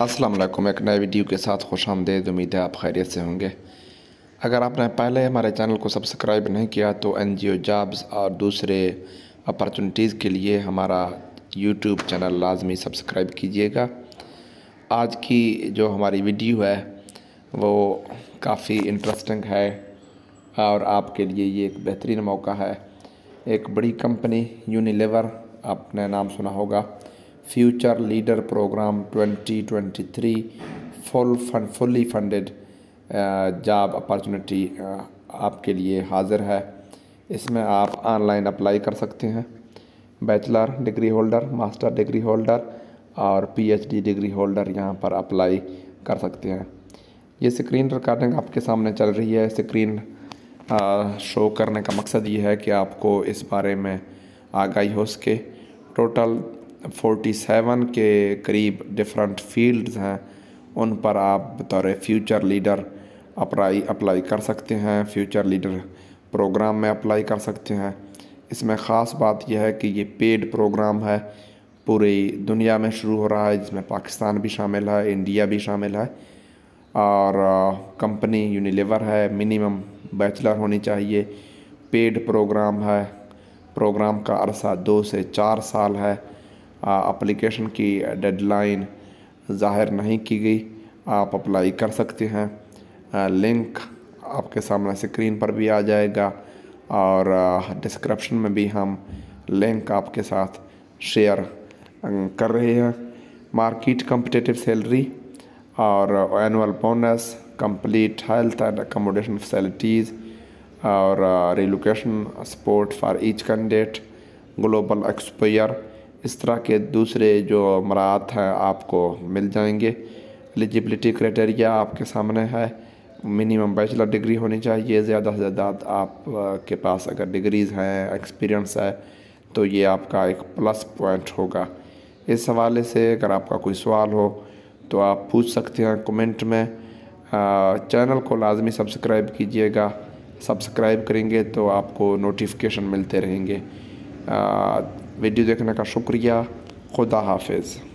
अस्सलाम वालेकुम एक नए वीडियो के साथ खुश आमदेद उम्मीद है आप खैरियत से होंगे अगर आपने पहले हमारे चैनल को सब्सक्राइब नहीं किया तो एन जी ओ जॉब्स और दूसरे अपॉर्चुनिटीज़ के लिए हमारा यूट्यूब चैनल लाजमी सब्सक्राइब कीजिएगा आज की जो हमारी वीडियो है वो काफ़ी इंटरेस्टिंग है और आपके लिए ये एक बेहतरीन मौका है एक बड़ी कंपनी यूनिलेवर आपने नाम सुना होगा Future Leader Program 2023 full fund, fully funded job uh, opportunity uh, आपके लिए हाज़िर है इसमें आप ऑनलाइन अप्लाई कर सकते हैं bachelor degree holder master degree holder और पीएचडी डिग्री होल्डर यहाँ पर अप्लाई कर सकते हैं ये स्क्रीन रिकॉर्डिंग आपके सामने चल रही है स्क्रीन शो uh, करने का मकसद ये है कि आपको इस बारे में आगाही हो सके टोटल 47 के करीब डिफरेंट फील्ड्स हैं उन पर आप बतौर फ्यूचर लीडर अप्लाई अप्लाई कर सकते हैं फ्यूचर लीडर प्रोग्राम में अप्लाई कर सकते हैं इसमें ख़ास बात यह है कि ये पेड प्रोग्राम है पूरी दुनिया में शुरू हो रहा है जिसमें पाकिस्तान भी शामिल है इंडिया भी शामिल है और कंपनी यूनिलीवर है मिनिमम बैचलर होनी चाहिए पेड प्रोग्राम है प्रोग्राम का अरसा दो से चार साल है अप्लीकेशन की डेडलाइन ज़ाहिर नहीं की गई आप अप्लाई कर सकते हैं लिंक आपके सामने स्क्रीन पर भी आ जाएगा और डिस्क्रिप्शन में भी हम लिंक आपके साथ शेयर अं, कर रहे हैं मार्केट कम्पटिटिव सैलरी और annual bonus complete health and accommodation facilities और relocation support for each candidate global exposure इस तरह के दूसरे जो अमरात हैं आपको मिल जाएंगे एलिजिबिलिटी क्राइटेरिया आपके सामने है मिनिमम बैचलर डिग्री होनी चाहिए ज़्यादा से ज़्यादा आप के पास अगर डिग्रीज़ हैं एक्सपीरियंस है तो ये आपका एक प्लस पॉइंट होगा इस हवाले से अगर आपका कोई सवाल हो तो आप पूछ सकते हैं कमेंट में चैनल को लाजमी सब्सक्राइब कीजिएगा सब्सक्राइब करेंगे तो आपको नोटिफिकेशन मिलते रहेंगे आ, ویدیو دیکھنے کا شکریہ خدا حافظ